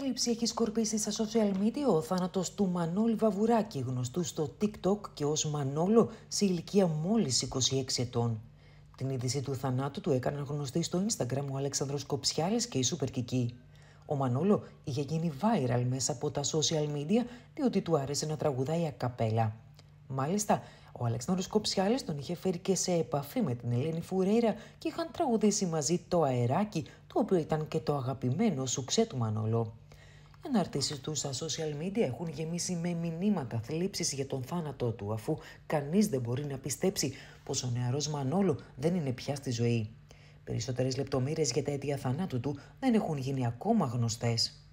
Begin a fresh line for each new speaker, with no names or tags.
θλίψη έχει σκορπίσει στα social media ο θάνατος του Μανώλη Βαβουράκη, γνωστού στο TikTok και ως Μανόλο σε ηλικία μόλις 26 ετών. Την είδηση του θανάτου του έκαναν γνωστή στο Instagram ο Αλέξανδρος Κοψιάλης και η Σούπερ Ο Μανόλο είχε γίνει viral μέσα από τα social media διότι του άρεσε να τραγουδάει ακαπέλα. Μάλιστα, ο Αλεξάνδρος Κοψιάλης τον είχε φέρει και σε επαφή με την Ελένη Φουρέιρα και είχαν τραγουδήσει μαζί το αεράκι, το οποίο ήταν και το αγαπημένο σουξέ του Μανόλο. Οι αναρτήσεις του στα social media έχουν γεμίσει με μηνύματα θλίψης για τον θάνατό του, αφού κανείς δεν μπορεί να πιστέψει πως ο νεαρός Μανόλο δεν είναι πια στη ζωή. Περισσότερες λεπτομέρειες για τα αίτια θανάτου του δεν έχουν γίνει ακόμα γνωστές.